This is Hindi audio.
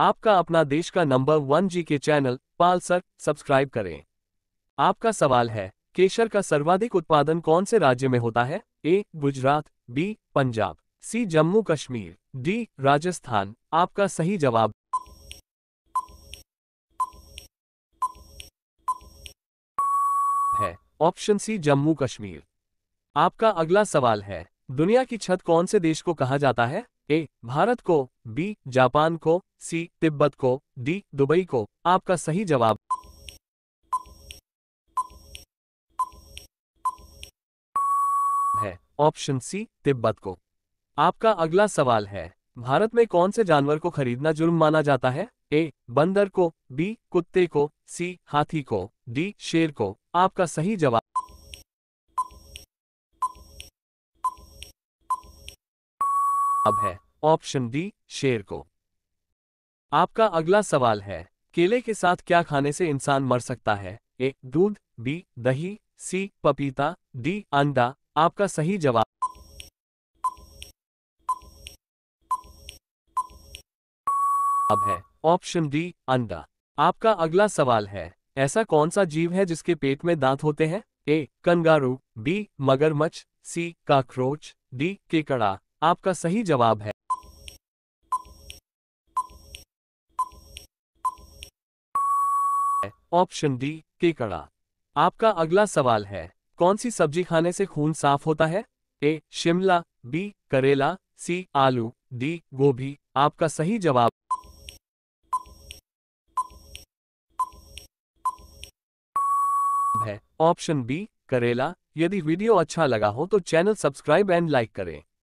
आपका अपना देश का नंबर वन जी के चैनल पालसर सब्सक्राइब करें आपका सवाल है केसर का सर्वाधिक उत्पादन कौन से राज्य में होता है A Gujarat B Punjab C Jammu Kashmir D Rajasthan आपका सही जवाब है ऑप्शन सी जम्मू कश्मीर आपका अगला सवाल है दुनिया की छत कौन से देश को कहा जाता है ए भारत को बी जापान को सी तिब्बत को डी दुबई को आपका सही जवाब है ऑप्शन सी तिब्बत को आपका अगला सवाल है भारत में कौन से जानवर को खरीदना जुर्म माना जाता है ए बंदर को बी कुत्ते को सी हाथी को डी शेर को आपका सही जवाब जवाब है ऑप्शन डी शेर को आपका अगला सवाल है केले के साथ क्या खाने से इंसान मर सकता है ए दूध बी दही सी पपीता डी अंडा आपका सही जवाब अब है ऑप्शन डी अंडा आपका अगला सवाल है ऐसा कौन सा जीव है जिसके पेट में दांत होते हैं ए कंगारू बी मगरमच्छ सी काक्रोच डी केकड़ा आपका सही जवाब है ऑप्शन डी केकड़ा आपका अगला सवाल है कौन सी सब्जी खाने से खून साफ होता है ए शिमला बी करेला सी आलू डी गोभी आपका सही जवाब है ऑप्शन बी करेला यदि वीडियो अच्छा लगा हो तो चैनल सब्सक्राइब एंड लाइक करें